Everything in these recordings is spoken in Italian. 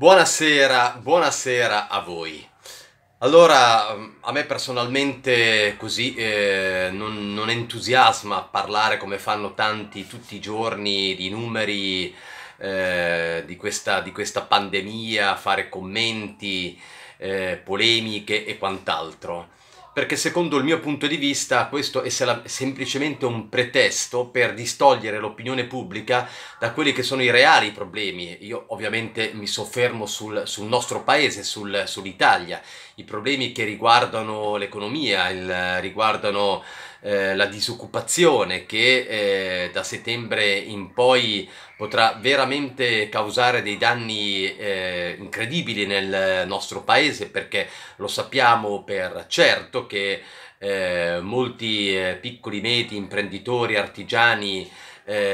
Buonasera, buonasera a voi. Allora, mm, a me personalmente così eh, non, non, entusiasma parlare come fanno tanti tutti i giorni di numeri eh, di, questa, di, questa, pandemia, fare commenti, eh, polemiche e quant'altro perché secondo il mio punto di vista questo è semplicemente un pretesto per distogliere l'opinione pubblica da quelli che sono i reali problemi. Io ovviamente mi soffermo sul, sul nostro paese, sul, sull'Italia, i problemi che riguardano l'economia, il, riguardano eh, la disoccupazione che eh, da settembre in poi potrà veramente causare dei danni eh, incredibili nel nostro paese perché lo sappiamo per certo che eh, molti eh, piccoli meti imprenditori artigiani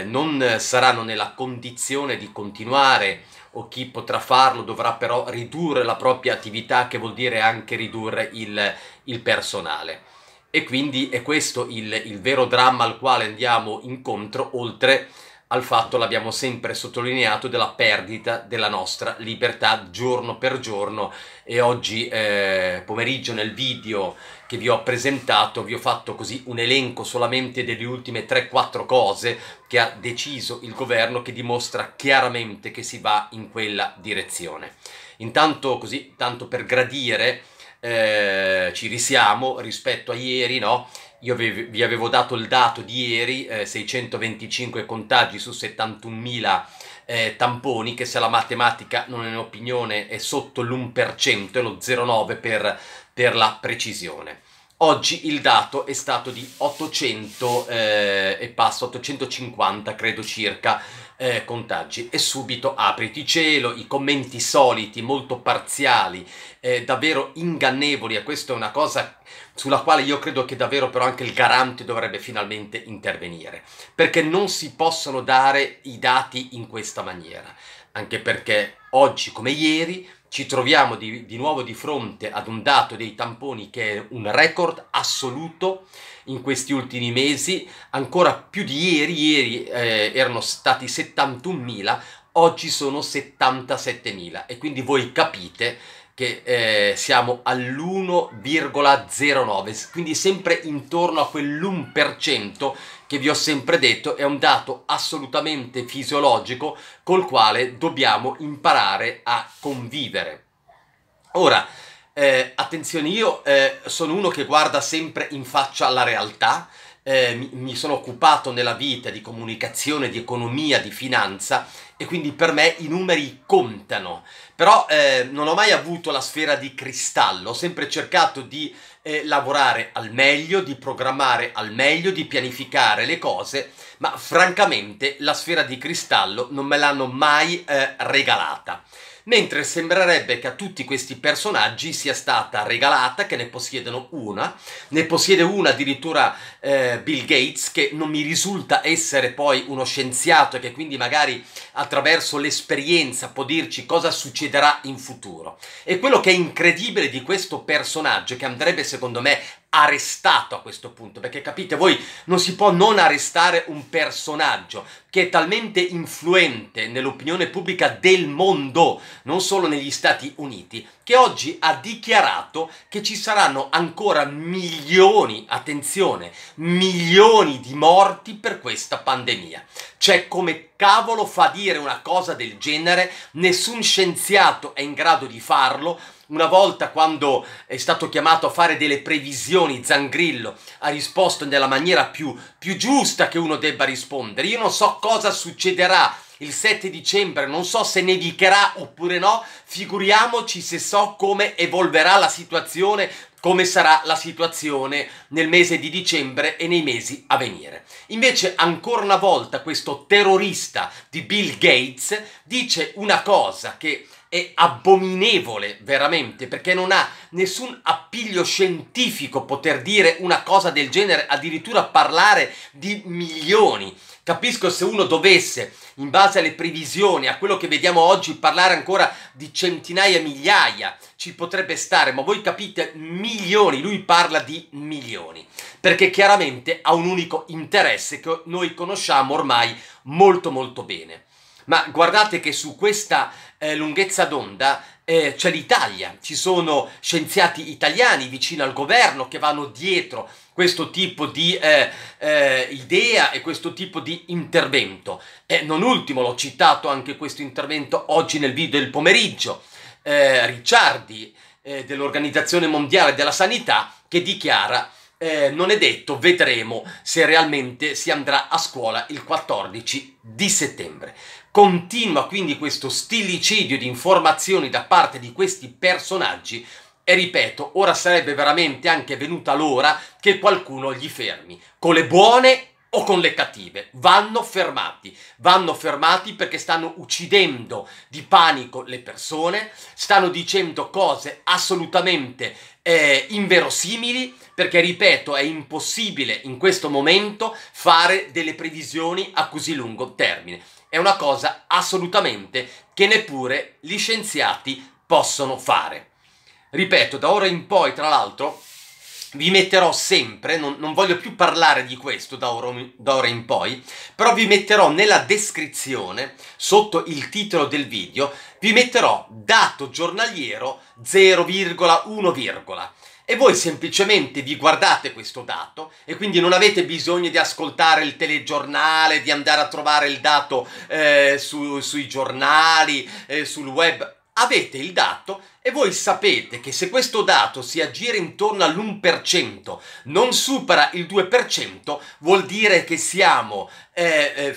non saranno nella condizione di continuare o chi potrà farlo dovrà però ridurre la propria attività che vuol dire anche ridurre il, il personale. E quindi è questo il, il vero dramma al quale andiamo incontro, oltre al fatto, l'abbiamo sempre sottolineato, della perdita della nostra libertà giorno per giorno e oggi eh, pomeriggio nel video che vi ho presentato vi ho fatto così un elenco solamente delle ultime 3-4 cose che ha deciso il governo che dimostra chiaramente che si va in quella direzione. Intanto così, tanto per gradire, eh, ci risiamo rispetto a ieri, no? Io vi avevo dato il dato di ieri, eh, 625 contagi su 71.000 eh, tamponi, che se la matematica non è un'opinione è sotto l'1%, lo 0,9% per, per la precisione. Oggi il dato è stato di 800 eh, e passa, 850 credo circa eh, contagi e subito apriti cielo, i commenti soliti, molto parziali, eh, davvero ingannevoli e questa è una cosa sulla quale io credo che davvero però anche il garante dovrebbe finalmente intervenire, perché non si possono dare i dati in questa maniera, anche perché oggi come ieri ci troviamo di, di, nuovo di fronte ad un dato dei tamponi che è un record assoluto in questi ultimi mesi, ancora più di ieri, ieri eh, erano stati 71.000, oggi sono 77.000 e quindi voi capite che eh, siamo all'1,09, quindi sempre intorno a quell'1% che vi ho sempre detto è un dato assolutamente fisiologico col quale dobbiamo imparare a convivere. Ora, eh, attenzione, io eh, sono uno che guarda sempre in faccia la realtà, eh, mi, sono occupato nella vita di comunicazione, di economia, di finanza e quindi per me i numeri contano. Però eh, non ho mai avuto la sfera di cristallo, ho sempre cercato di eh, lavorare al meglio, di programmare al meglio, di pianificare le cose, ma francamente la sfera di cristallo non me l'hanno mai eh, regalata mentre sembrerebbe che a tutti questi personaggi sia stata regalata, che ne possiedono una, ne possiede una addirittura eh, Bill Gates, che non mi risulta essere poi uno scienziato e che quindi magari attraverso l'esperienza può dirci cosa succederà in futuro. E quello che è incredibile di questo personaggio, che andrebbe secondo me arrestato a questo punto, perché capite voi non si può non arrestare un personaggio che è talmente influente nell'opinione pubblica del mondo, non solo negli Stati Uniti, che oggi ha dichiarato che ci saranno ancora milioni, attenzione, milioni di morti per questa pandemia. Cioè come cavolo fa dire una cosa del genere, nessun scienziato è in grado di farlo, una volta quando è stato chiamato a fare delle previsioni, Zangrillo ha risposto nella maniera più, più giusta che uno debba rispondere. Io non so cosa succederà il 7 dicembre, non so se nevicherà oppure no, figuriamoci se so come evolverà la situazione, come sarà la situazione nel mese di dicembre e nei mesi a venire. Invece ancora una volta questo terrorista di Bill Gates dice una cosa che è abominevole, veramente, perché non ha nessun appiglio scientifico poter dire una cosa del genere, addirittura parlare di milioni. Capisco se uno dovesse, in base alle previsioni, a quello che vediamo oggi, parlare ancora di centinaia, migliaia, ci potrebbe stare, ma voi capite milioni, lui parla di milioni, perché chiaramente ha un unico interesse che noi conosciamo ormai molto molto bene ma guardate che su questa eh, lunghezza d'onda eh, c'è l'Italia, ci sono scienziati italiani vicino al governo che vanno dietro questo tipo di eh, eh, idea e questo tipo di intervento. E non ultimo, l'ho citato anche questo intervento oggi nel video del pomeriggio, eh, Ricciardi eh, dell'Organizzazione Mondiale della Sanità che dichiara eh, non è detto, vedremo se realmente si andrà a scuola il 14 di settembre. Continua quindi questo stilicidio di informazioni da parte di questi personaggi e ripeto, ora sarebbe veramente anche venuta l'ora che qualcuno gli fermi, con le buone o con le cattive. Vanno fermati, vanno fermati perché stanno uccidendo di panico le persone, stanno dicendo cose assolutamente eh, inverosimili, perché ripeto, è impossibile in questo momento fare delle previsioni a così lungo termine è una cosa assolutamente che neppure gli scienziati possono fare. Ripeto, da ora in poi, tra l'altro, vi metterò sempre, non, non, voglio più parlare di questo da ora, da ora, in poi, però vi metterò nella descrizione, sotto il titolo del video, vi metterò dato giornaliero 0,1, e voi semplicemente vi guardate questo dato e quindi non avete bisogno di ascoltare il telegiornale, di andare a trovare il dato eh, su, sui giornali, eh, sul web. Avete il dato e voi sapete che se questo dato si aggira intorno all'1%, non supera il 2%, vuol dire che siamo eh, eh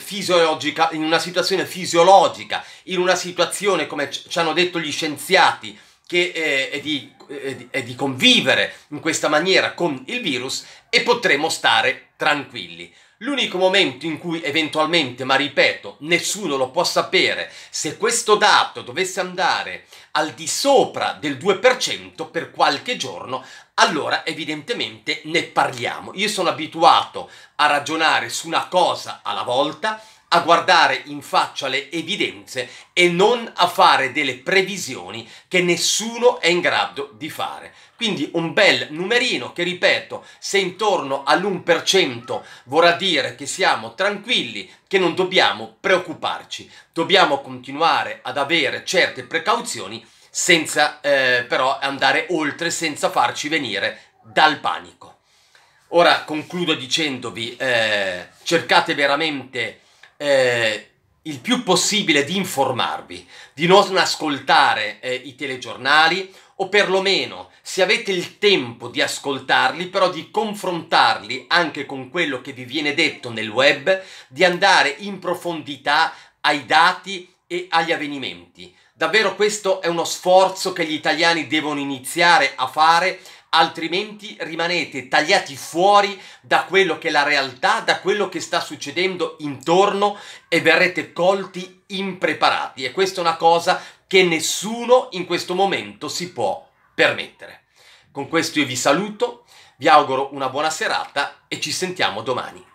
in una situazione fisiologica, in una situazione, come ci hanno detto gli scienziati, che è, eh, è, di, eh, è, di, di convivere in questa maniera con il virus e potremo stare tranquilli. L'unico momento in cui eventualmente, ma ripeto, nessuno lo può sapere, se questo dato dovesse andare al di sopra del 2% per qualche giorno, allora evidentemente ne parliamo. Io sono abituato a ragionare su una cosa alla volta, a guardare in faccia le evidenze e non a fare delle previsioni che nessuno è in grado di fare. Quindi un bel numerino che, ripeto, se intorno all'1% vorrà dire che siamo tranquilli, che non dobbiamo preoccuparci, dobbiamo continuare ad avere certe precauzioni senza eh, però andare oltre, senza farci venire dal panico. Ora concludo dicendovi, eh, cercate veramente eh, il più possibile di informarvi, di non ascoltare eh, i telegiornali o perlomeno, se avete il tempo di ascoltarli, però di confrontarli anche con quello che vi viene detto nel web, di andare in profondità ai dati e agli avvenimenti. Davvero questo è uno sforzo che gli italiani devono iniziare a fare altrimenti rimanete tagliati fuori da quello che è la realtà, da quello che sta succedendo intorno e verrete colti impreparati. E questa è una cosa che nessuno in questo momento si può permettere. Con questo io vi saluto, vi auguro una buona serata e ci sentiamo domani.